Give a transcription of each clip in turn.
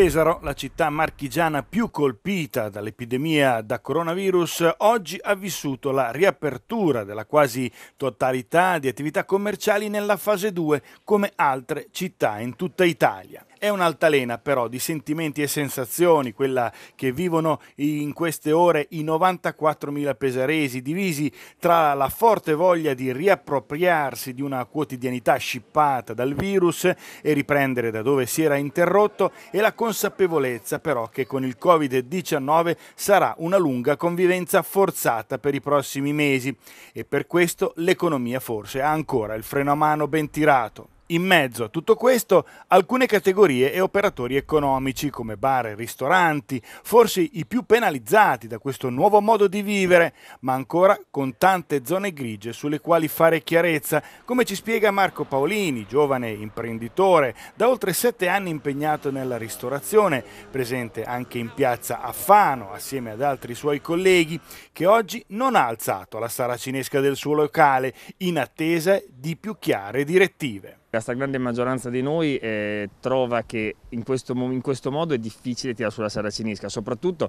Pesaro, la città marchigiana più colpita dall'epidemia da coronavirus, oggi ha vissuto la riapertura della quasi totalità di attività commerciali nella fase 2 come altre città in tutta Italia. È un'altalena però di sentimenti e sensazioni, quella che vivono in queste ore i 94.000 pesaresi, divisi tra la forte voglia di riappropriarsi di una quotidianità scippata dal virus e riprendere da dove si era interrotto e la consapevolezza però che con il Covid-19 sarà una lunga convivenza forzata per i prossimi mesi e per questo l'economia forse ha ancora il freno a mano ben tirato. In mezzo a tutto questo alcune categorie e operatori economici come bar e ristoranti, forse i più penalizzati da questo nuovo modo di vivere, ma ancora con tante zone grigie sulle quali fare chiarezza, come ci spiega Marco Paolini, giovane imprenditore, da oltre sette anni impegnato nella ristorazione, presente anche in piazza Affano assieme ad altri suoi colleghi, che oggi non ha alzato la saracinesca del suo locale in attesa di più chiare direttive. La stragrande maggioranza di noi eh, trova che in questo, in questo, modo è difficile tirare sulla saracinesca, soprattutto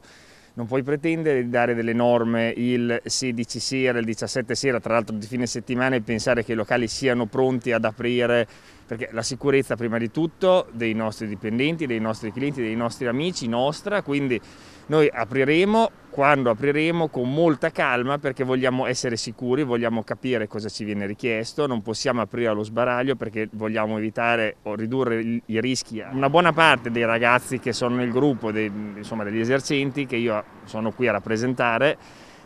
non puoi pretendere di dare delle norme il 16 sera, il 17 sera, tra l'altro di fine settimana e pensare che i locali siano pronti ad aprire perché la sicurezza prima di tutto dei nostri dipendenti, dei nostri clienti, dei nostri amici, nostra, quindi noi apriremo quando apriremo con molta calma perché vogliamo essere sicuri, vogliamo capire cosa ci viene richiesto, non possiamo aprire allo sbaraglio perché vogliamo evitare o ridurre i rischi. Una buona parte dei ragazzi che sono nel gruppo, dei, insomma degli esercenti che io sono qui a rappresentare,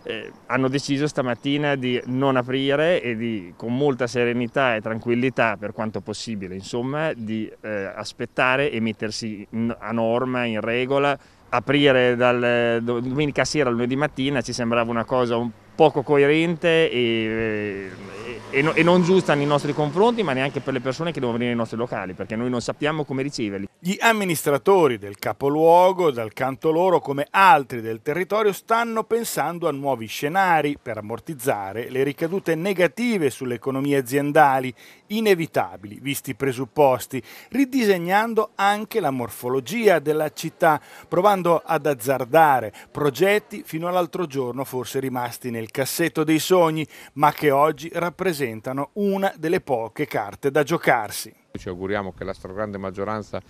eh, hanno deciso stamattina di non aprire e di, con molta serenità e tranquillità, per quanto possibile, insomma, di eh, aspettare e mettersi in, a norma, in regola. Aprire dal domenica sera al lunedì mattina ci sembrava una cosa un poco coerente e, e eh, e, no, e, non giusta nei nostri confronti, ma neanche per le persone che devono venire nei nostri locali, perché noi non sappiamo come riceverli. Gli amministratori del capoluogo, dal canto loro, come altri del territorio, stanno pensando a nuovi scenari per ammortizzare le ricadute negative sulle economie aziendali, inevitabili, visti i presupposti, ridisegnando anche la morfologia della città, provando ad azzardare progetti fino all'altro giorno forse rimasti nel cassetto dei sogni, ma che oggi rappresentano rappresentano una delle poche carte da giocarsi. Ci auguriamo che la stragrande maggioranza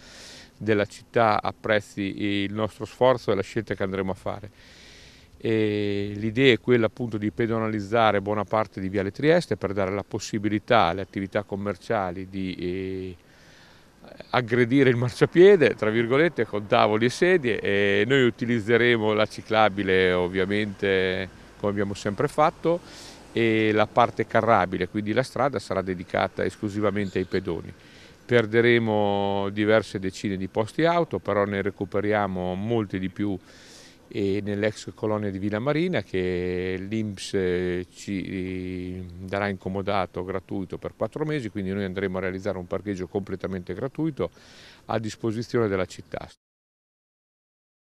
della città apprezzi il nostro sforzo e la scelta che andremo a fare. L'idea è quella appunto di pedonalizzare buona parte di Viale Trieste per dare la possibilità alle attività commerciali di eh, aggredire il marciapiede, tra virgolette, con tavoli e sedie e noi utilizzeremo la ciclabile ovviamente come abbiamo sempre fatto e la parte carrabile, quindi la strada sarà dedicata esclusivamente ai pedoni. Perderemo diverse decine di posti auto, però ne recuperiamo molti di più eh, nell'ex colonia di Villa Marina che l'Inps eh, ci eh, darà incomodato gratuito per quattro mesi, quindi noi andremo a realizzare un parcheggio completamente gratuito a disposizione della città.